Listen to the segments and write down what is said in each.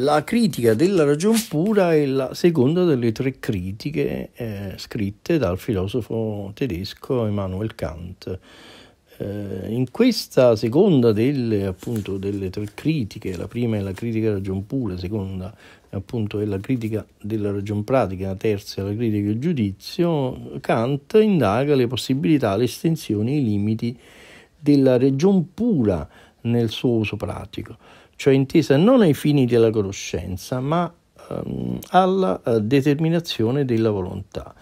La critica della ragion pura è la seconda delle tre critiche eh, scritte dal filosofo tedesco Immanuel Kant. Eh, in questa seconda delle, appunto, delle, tre critiche, la prima è la critica della ragion pura, la seconda appunto, è la critica della ragion pratica, la terza è la critica del giudizio, Kant indaga le possibilità, le estensioni, i limiti della ragion pura nel suo uso pratico, cioè intesa non ai fini della conoscenza, ma ehm, alla eh, determinazione della volontà.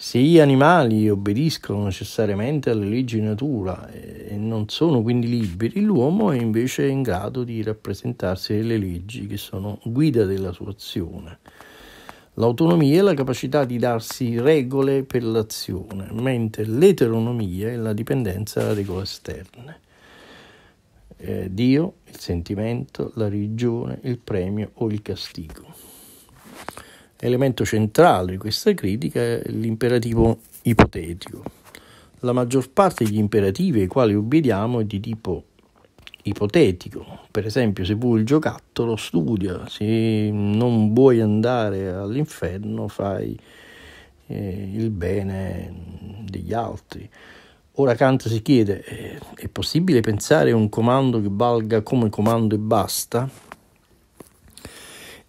Se gli animali obbediscono necessariamente alle leggi di natura eh, e non sono quindi liberi, l'uomo è invece in grado di rappresentarsi delle leggi che sono guida della sua azione. L'autonomia è la capacità di darsi regole per l'azione, mentre l'eteronomia è la dipendenza da regole esterne eh, Dio, il sentimento, la religione, il premio o il castigo. Elemento centrale di questa critica è l'imperativo ipotetico. La maggior parte degli imperativi ai quali obbediamo è di tipo ipotetico. Per esempio, se vuoi il giocattolo, studia, se non vuoi andare all'inferno, fai eh, il bene degli altri. Ora Kant si chiede, eh, è possibile pensare a un comando che valga come comando e basta?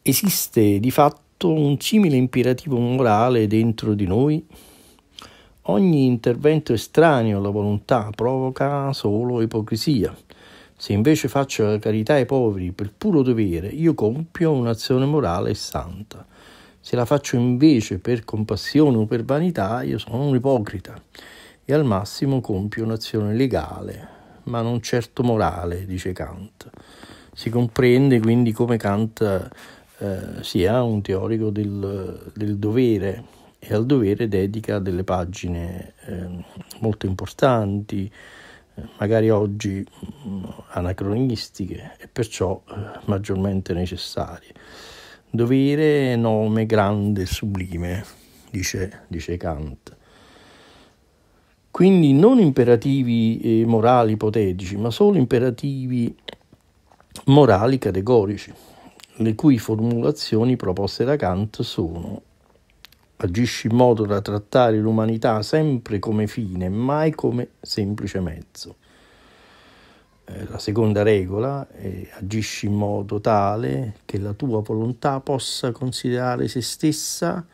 Esiste di fatto un simile imperativo morale dentro di noi? Ogni intervento estraneo alla volontà provoca solo ipocrisia. Se invece faccio la carità ai poveri per puro dovere, io compio un'azione morale e santa. Se la faccio invece per compassione o per vanità, io sono un ipocrita e al massimo compie un'azione legale, ma non certo morale, dice Kant. Si comprende quindi come Kant eh, sia un teorico del, del, dovere e al dovere dedica delle pagine eh, molto importanti, eh, magari oggi mm, anacronistiche e perciò eh, maggiormente necessarie. Dovere è nome grande e sublime, dice, dice Kant quindi non imperativi eh, morali ipotetici, ma solo imperativi morali categorici, le cui formulazioni proposte da Kant sono agisci in modo da trattare l'umanità sempre come fine, mai come semplice mezzo. Eh, la seconda regola è agisci in modo tale che la tua volontà possa considerare se stessa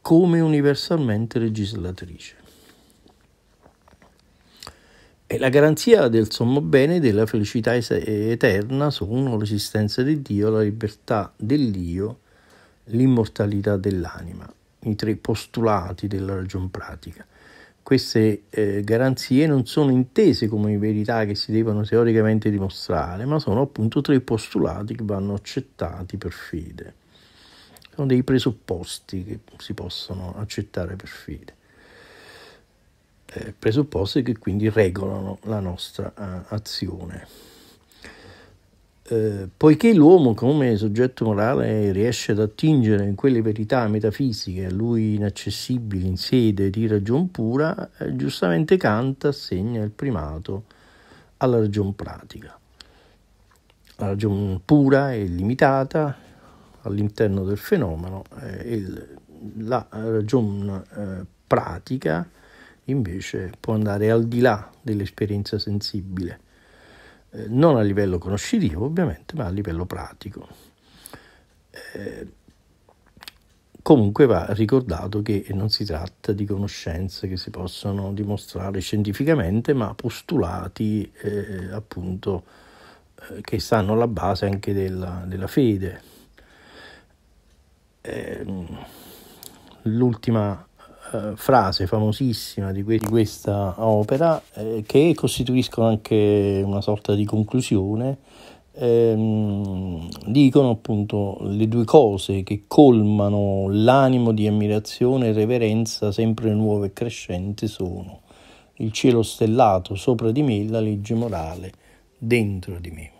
come universalmente legislatrice è la garanzia del sommo bene e della felicità eterna sono l'esistenza di Dio, la libertà dell'io, l'immortalità dell'anima, i tre postulati della ragion pratica. Queste eh, garanzie non sono intese come verità che si devono teoricamente dimostrare, ma sono appunto tre postulati che vanno accettati per fede. Sono dei presupposti che si possono accettare per fede eh, presupposti che quindi regolano la nostra eh, azione. Eh, poiché l'uomo come soggetto morale riesce ad attingere in quelle verità metafisiche a lui inaccessibili in sede di ragion pura, eh, giustamente Kant assegna il primato alla ragion pratica. La ragion pura è limitata all'interno del fenomeno eh, e la ragion eh, pratica invece può andare al di là dell'esperienza sensibile, eh, non a livello conoscitivo ovviamente, ma a livello pratico. Eh, comunque va ricordato che non si tratta di conoscenze che si possono dimostrare scientificamente, ma postulati eh, appunto eh, che stanno alla base anche della, della fede. Ehm, l'ultima eh, frase famosissima di, que- di questa opera eh, che costituiscono anche una sorta di conclusione, ehm, dicono appunto le due cose che colmano l'animo di ammirazione e reverenza sempre nuove e crescente sono il cielo stellato sopra di me e la legge morale dentro di me.